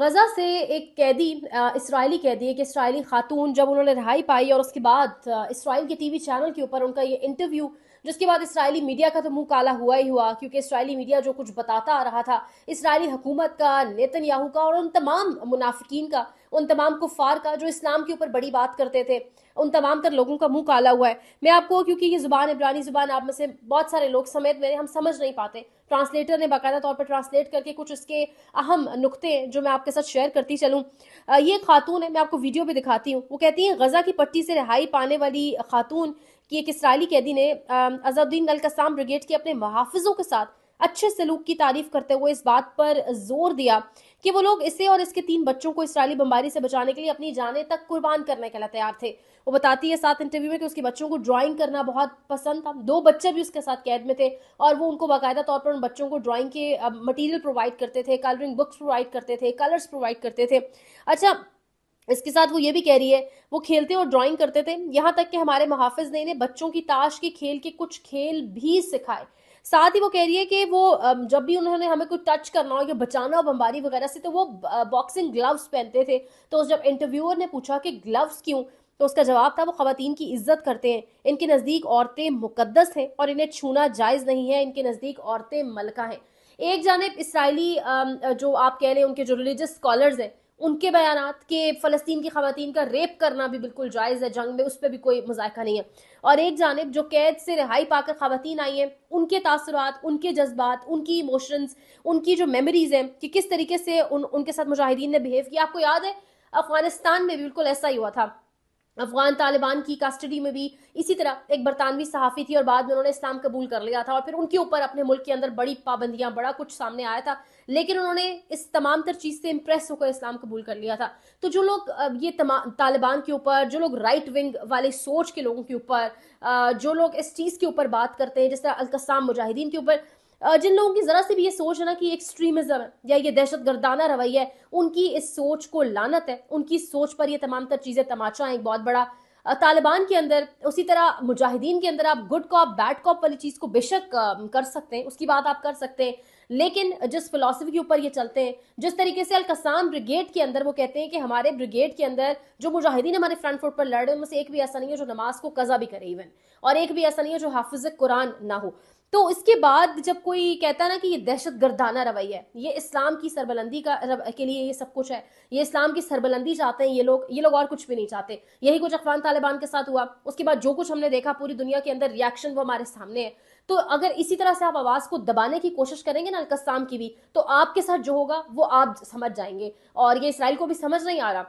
गज़ा से एक कैदी इसराइली कैदी एक इसराइली खातून जब उन्होंने रहाई पाई और उसके बाद इसराइल के टीवी चैनल के ऊपर उनका ये इंटरव्यू जिसके बाद इसराइली मीडिया का तो मुंह काला हुआ ही हुआ क्योंकि इसराइली मीडिया जो कुछ बताता आ रहा था इसराइली हुकूमत का नेतन याहू का और उन तमाम मुनाफिकीन का उन तमाम कुफार का जो इस्लाम के ऊपर बड़ी बात करते थे उन तमाम तर लोगों का मुंह काला हुआ है मैं आपको क्योंकि ये जुबान इब्रानी जुबान आप में से बहुत सारे लोग समेत मेरे हम समझ नहीं पाते ट्रांसलेटर ने बाकायदा तौर पर ट्रांसलेट करके कुछ इसके अहम नुकते जो मैं आपके साथ शेयर करती चलूँ ये खातून है मैं आपको वीडियो भी दिखाती हूँ वो कहती हैं गजा की पट्टी से रिहाई पाने वाली खातून की एक इसराइली कैदी ने अजाउद्दीन अलकसाम ब्रिगेड के अपने मुहाफिजों के साथ अच्छे सलूक की तारीफ करते हुए इस बात पर जोर दिया कि वो लोग इसे और इसके तीन बच्चों को इसराइली बमबारी से बचाने के लिए अपनी जाने तक कुर्बान करने के लिए तैयार थे वो बताती है साथ इंटरव्यू में कि उसके बच्चों को ड्राइंग करना बहुत पसंद था दो बच्चे भी उसके साथ कैद में थे और वो उनको बाकायदा तौर पर उन बच्चों को ड्राइंग के मटेरियल प्रोवाइड करते थे कलरिंग बुक्स प्रोवाइड करते थे कलर्स प्रोवाइड करते थे अच्छा इसके साथ वो ये भी कह रही है वो खेलते और ड्राइंग करते थे यहाँ तक कि हमारे मुहाफिज ने इन्हें बच्चों की ताश के खेल के कुछ खेल भी सिखाए साथ ही वो कह रही है कि वो जब भी उन्होंने हमें कुछ टच करना हो या बचाना हो बम्बारी वगैरह से तो वो बॉक्सिंग ग्लव्स पहनते थे तो जब इंटरव्यूअर ने पूछा कि ग्लव्स क्यों तो उसका जवाब था वो खातन की इज्जत करते हैं इनके नज़दीक औरतें मुकदस हैं और इन्हें छूना जायज़ नहीं है इनके नज़दीक औरतें मलका हैं एक जानब इसराइली जो आप कह रहे हैं उनके जो रिलीजियस स्कॉलर्स हैं उनके बयान के फ़लस्तीन की खातन का रेप करना भी बिल्कुल जायज़ है जंग में उस पर भी कोई मजायका नहीं है और एक जानब जो कैद से रिहाई पाकर खातन आई हैं उनके तसरत उनके जज्बात उनकी इमोशंस उनकी जो मेमोरीज़ हैं कि किस तरीके से उन उनके साथ मुजाहिदीन ने बिहेव किया आपको याद है अफगानिस्तान में बिल्कुल ऐसा ही हुआ था अफगान तालिबान की कस्टडी में भी इसी तरह एक बरतानवी सहाफ़ी थी और बाद में उन्होंने इस्लाम कबूल कर लिया था और फिर उनके ऊपर अपने मुल्क के अंदर बड़ी पाबंदियां बड़ा कुछ सामने आया था लेकिन उन्होंने इस तमाम तर चीज़ से इम्प्रेस होकर इस्लाम कबूल कर लिया था तो जो लोग ये तालिबान के ऊपर जो लोग राइट विंग वाले सोच के लोगों के ऊपर जो लोग इस चीज़ के ऊपर बात करते हैं जिस तरह अलकसाम मुजाहिदीन के ऊपर जिन लोगों की जरा से भी ये सोच है ना कि एक्सट्रीमिज्म है या ये दहशत गर्दाना रवैया है उनकी इस सोच को लानत है उनकी सोच पर ये तमाम तर चीज़ें तमाचा है एक बहुत बड़ा तालिबान के अंदर उसी तरह मुजाहिदीन के अंदर आप गुड कॉप बैड कॉप वाली चीज़ को बेशक कर सकते हैं उसकी बात आप कर सकते हैं लेकिन जिस फिलोसफी के ऊपर ये चलते हैं जिस तरीके से अलकसान ब्रिगेड के अंदर वो कहते हैं कि हमारे ब्रिगेड के अंदर जो मुजाहिदीन हमारे फ्रंट फुट पर लड़ रहे हैं उनमें से एक भी ऐसा नहीं है जो नमाज को कज़ा भी करे इवन और एक भी ऐसा नहीं है जो हाफिज कुरान ना हो तो इसके बाद जब कोई कहता ना कि ये दहशत गर्दाना रवैया है ये इस्लाम की सरबलंदी का रव, के लिए ये सब कुछ है ये इस्लाम की सरबलंदी चाहते हैं ये लोग ये लोग और कुछ भी नहीं चाहते यही कुछ अफगान तालिबान के साथ हुआ उसके बाद जो कुछ हमने देखा पूरी दुनिया के अंदर रिएक्शन वो हमारे सामने है तो अगर इसी तरह से आप आवाज को दबाने की कोशिश करेंगे ना अलकस्ताम की भी तो आपके साथ जो होगा वो आप समझ जाएंगे और ये इसराइल को भी समझ नहीं आ रहा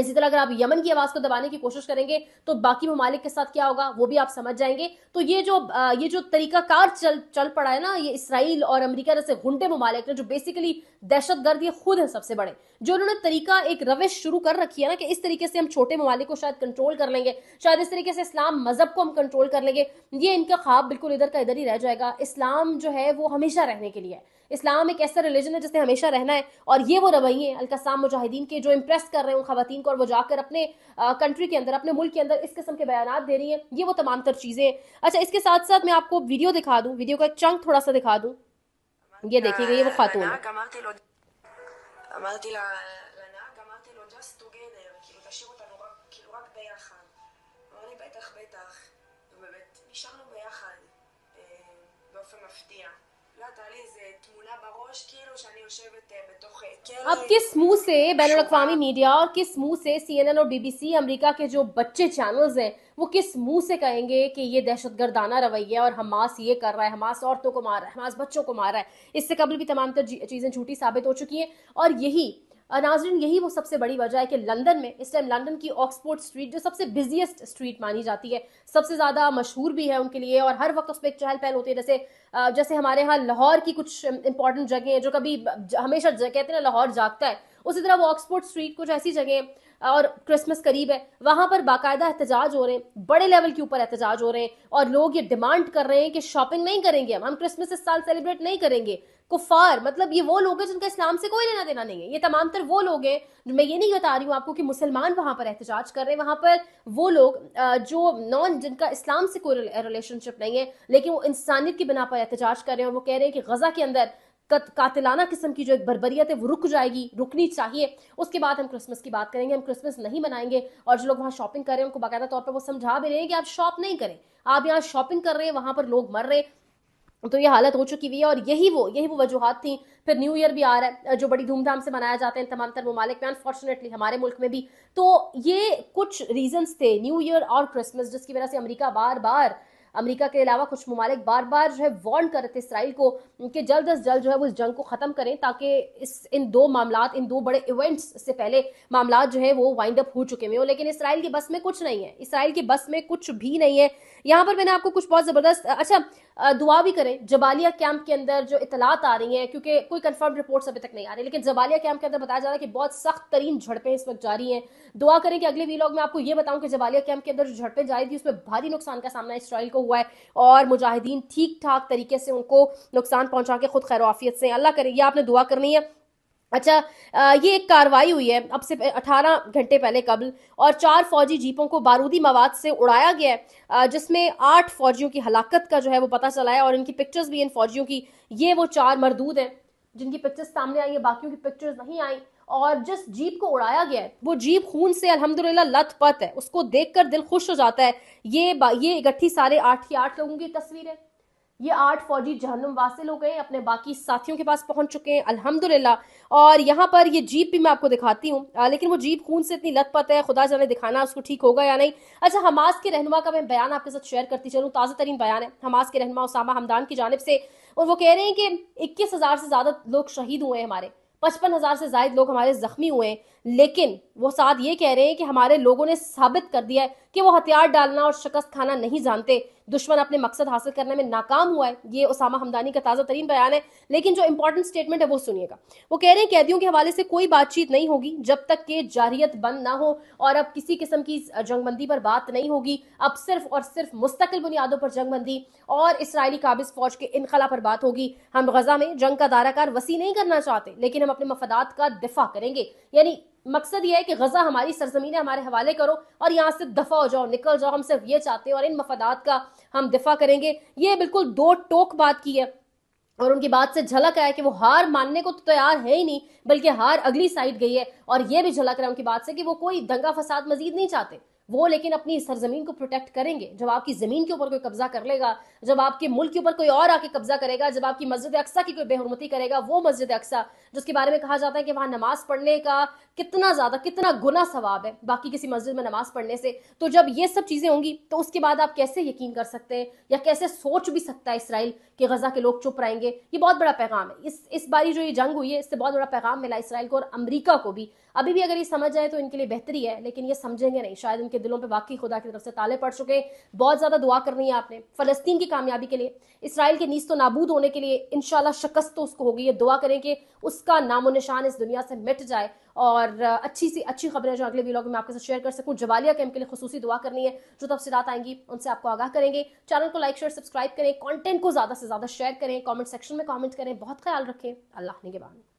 इसी तरह अगर आप यमन की आवाज को दबाने की कोशिश करेंगे तो बाकी ममालिक के साथ क्या होगा वो भी आप समझ जाएंगे तो ये जो ये जो तरीकाकार चल चल पड़ा है ना ये इसराइल और अमेरिका जैसे घुंडे ममालिक ने जो बेसिकली दहशत गर्द ये खुद है सबसे बड़े जो उन्होंने तरीका एक रविश शुरू कर रखी है ना कि इस तरीके से हम छोटे ममालिक को शायद कंट्रोल कर लेंगे शायद इस तरीके से इस्लाम मजहब को हम कंट्रोल कर लेंगे ये इनका ख्वाब बिल्कुल इधर का इधर ही रह जाएगा इस्लाम जो है वो हमेशा रहने के लिए है इस्लाम एक ऐसा रिलीजन है जिसने हमेशा रहना है और ये वो रवैये अलकसाम मुजाहिदीन के जो इम्प्रेस कर रहे हैं उन खातन को और वो जाकर अपने कंट्री के अंदर अपने मुल्क के अंदर इस किस्म के बयान दे रही हैं ये वो तमाम तर चीज़ें अच्छा इसके साथ साथ मैं आपको वीडियो दिखा दूँ वीडियो का एक चंक थोड़ा सा दिखा दूँ ये देखेगी ये वो खातून נשארנו ביחד, אה, באופן מפתיע. अब किस मुंह से बैन अवी मीडिया और किस मुंह से सीएनएन और बीबीसी अमेरिका के जो बच्चे चैनल्स हैं वो किस मुंह से कहेंगे कि ये दहशत गर्दाना रवैया और हमास ये कर रहा है हमास औरतों को मार रहा है हमास बच्चों को मार रहा है इससे कबल भी तमाम चीज़ें झूठी साबित हो चुकी हैं और यही नाजरन यही वो सबसे बड़ी वजह है कि लंदन में इस टाइम लंदन की ऑक्सफोर्ड स्ट्रीट जो सबसे बिजिएस्ट स्ट्रीट मानी जाती है सबसे ज़्यादा मशहूर भी है उनके लिए और हर वक्त उस पर एक चहल पहल होती है जैसे जैसे हमारे यहाँ लाहौर की कुछ इंपॉर्टेंट जगह है जो कभी हमेशा कहते हैं ना लाहौर जागता है उसी तरह वो ऑक्सफोर्ड स्ट्रीट कुछ ऐसी जगह और क्रिसमस करीब है वहां पर बाकायदा एहतजाज हो रहे हैं बड़े लेवल के ऊपर एहतजाज हो रहे हैं और लोग ये डिमांड कर रहे हैं कि शॉपिंग नहीं करेंगे हम हम क्रिसमस इस साल सेलिब्रेट नहीं करेंगे कुफार मतलब ये वो लोग हैं जिनका इस्लाम से कोई लेना देना नहीं है ये तमाम तर वो लोग हैं मैं ये नहीं बता रही हूँ आपको कि मुसलमान वहां पर एहतजाज कर रहे हैं वहां पर वो लोग जो नॉन जिनका इस्लाम से कोई रिलेशनशिप नहीं है लेकिन वो इंसानियत की बिना पर एहतजाज कर रहे हैं और वो कह रहे हैं कि गजा के अंदर कातिलाना किस्म की जो एक बरबरीत है वो रुक जाएगी रुकनी चाहिए उसके बाद हम क्रिसमस की बात करेंगे हम क्रिसमस नहीं मनाएंगे और जो लोग वहाँ शॉपिंग कर रहे हैं उनको बाकायदा तौर पर वो समझा भी रहे हैं कि आप शॉप नहीं करें आप यहाँ शॉपिंग कर रहे हैं वहाँ पर लोग मर रहे हैं तो ये हालत हो चुकी हुई है और यही वो यही वो वजूहत थी फिर न्यू ईयर भी आ रहा है जो बड़ी धूमधाम से मनाया जाते हैं तमाम तर ममालिक में अनफॉर्चुनेटली हमारे मुल्क में भी तो ये कुछ रीजंस थे न्यू ईयर और क्रिसमस जिसकी वजह से अमेरिका बार बार अमरीका के अलावा कुछ ममालिक बार बार जो है वार्न कर रहे थे इसराइल को कि जल्द अज जल्द जो है वो इस जंग को ख़त्म करें ताकि इस इन दो मामला इन दो बड़े इवेंट्स से पहले मामला जो है वो वाइंड अप हो चुके हैं लेकिन इसराइल की बस में कुछ नहीं है इसराइल की बस में कुछ भी नहीं है यहाँ पर मैंने आपको कुछ बहुत ज़बरदस्त अच्छा दुआ भी करें जबालिया कैंप के अंदर जो इतलात आ रही हैं क्योंकि कोई कंफर्म रिपोर्ट्स अभी तक नहीं आ रही लेकिन जबालिया कैंप के अंदर बताया जा रहा है कि बहुत सख्त तरीन झड़पें इस वक्त जारी हैं दुआ करें कि अगले वीलॉग में आपको ये बताऊं कि जबालिया कैंप के अंदर जो झड़पें जारी थी उसमें भारी नुकसान का सामना इसराइल को हुआ है और मुजाहिदीन ठीक ठाक तरीके से उनको नुकसान पहुंचा के खुद खैरवाफियत से अल्लाह करें यह आपने दुआ करनी है अच्छा ये एक कार्रवाई हुई है अब से 18 घंटे पहले कबल और चार फौजी जीपों को बारूदी मवाद से उड़ाया गया है जिसमें आठ फौजियों की हलाकत का जो है वो पता चला है और इनकी पिक्चर्स भी इन फौजियों की ये वो चार मरदूद हैं जिनकी पिक्चर्स सामने आई है बाकियों की पिक्चर्स नहीं आई और जिस जीप को उड़ाया गया है वो जीप खून से लत पत है उसको देखकर दिल खुश हो जाता है ये ये इकट्ठी सारे आठ ही आठ लोगों की तस्वीर है ये आठ फौजी जहनुम वासिल हो गए अपने बाकी साथियों के पास पहुंच चुके हैं अल्हम्दुलिल्लाह और यहाँ पर ये जीप भी मैं आपको दिखाती हूँ लेकिन वो जीप खून से इतनी लत पत है खुदा जाने दिखाना उसको ठीक होगा या नहीं अच्छा हमास के रहनुमा का मैं बयान आपके साथ शेयर करती चलूँ ताज़ा तरीन बयान है हमास के रहनुमा उसामा हमदान की जानब से और वो कह रहे हैं कि इक्कीस से ज़्यादा लोग शहीद हुए हैं हमारे पचपन हज़ार से जायद लोग हमारे जख्मी हुए हैं लेकिन वो साथ ये कह रहे हैं कि हमारे लोगों ने साबित कर दिया है कि वो हथियार डालना और शिकस्त खाना नहीं जानते दुश्मन अपने मकसद हासिल करने में नाकाम हुआ है ये उसामा हमदानी का ताज़ा तरीन बयान है लेकिन जो इंपॉर्टेंट स्टेटमेंट है वो सुनिएगा वो कह रहे हैं कैदियों के हवाले से कोई बातचीत नहीं होगी जब तक के जारियत बंद ना हो और अब किसी किस्म की जंगबंदी पर बात नहीं होगी अब सिर्फ और सिर्फ मुस्तकिल बुनियादों पर जंगबंदी और इसराइली काबिज फौज के इनखला पर बात होगी हम गजा में जंग का दाराकार वसी नहीं करना चाहते लेकिन हम अपने मफदात का दिफा करेंगे यानी मकसद यह है कि गजा हमारी सरजमीन है हमारे हवाले करो और यहाँ से दफा हो जाओ निकल जाओ हम सिर्फ ये चाहते हैं और इन मफादात का हम दिफा करेंगे ये बिल्कुल दो टोक बात की है और उनकी बात से झलक आया कि वो हार मानने को तो तैयार है ही नहीं बल्कि हार अगली साइड गई है और ये भी झलक रहा है उनकी बात से कि वो कोई दंगा फसाद मजीद नहीं चाहते वो लेकिन अपनी सरजमीन को प्रोटेक्ट करेंगे जब आपकी ज़मीन के ऊपर कोई कब्जा कर लेगा जब आपके मुल्क के ऊपर कोई और आके कब्जा करेगा जब आपकी मस्जिद अक्सा की कोई बेहरमती करेगा वो मस्जिद अक्सा जिसके बारे में कहा जाता है कि वहां नमाज पढ़ने का कितना ज़्यादा कितना गुना सवाब है बाकी किसी मस्जिद में नमाज पढ़ने से तो जब ये सब चीज़ें होंगी तो उसके बाद आप कैसे यकीन कर सकते हैं या कैसे सोच भी सकता है इसराइल कि गजा के लोग चुप रहेंगे ये बहुत बड़ा पैगाम है इस इस बारी जो ये जंग हुई है इससे बहुत बड़ा पैगाम मिला इसराइल को और अमरीका को भी अभी भी अगर ये समझ आए तो इनके लिए बेहतरी है लेकिन ये समझेंगे नहीं शायद इनके के दिलों पर वाकई खुदा की तरफ से ताले पड़ चुके हैं बहुत ज़्यादा दुआ करनी है आपने फ़लस्तीन की कामयाबी के लिए इसराइल के नीस नाबूद होने के लिए इन शिकस्त तो उसको होगी ये दुआ करें कि उसका नामो निशान इस दुनिया से मिट जाए और अच्छी सी अच्छी खबरें जो अगले वीलॉग में आपके साथ शेयर कर सकूँ जवालिया कैंप के लिए खसूसी दुआ करनी है जो तफसीत आएंगी उनसे आपको आगाह करेंगे चैनल को लाइक शेयर सब्सक्राइब करें कंटेंट को ज़्यादा से ज़्यादा शेयर करें कमेंट सेक्शन में कमेंट करें बहुत ख्याल रखें अल्लाह के बाद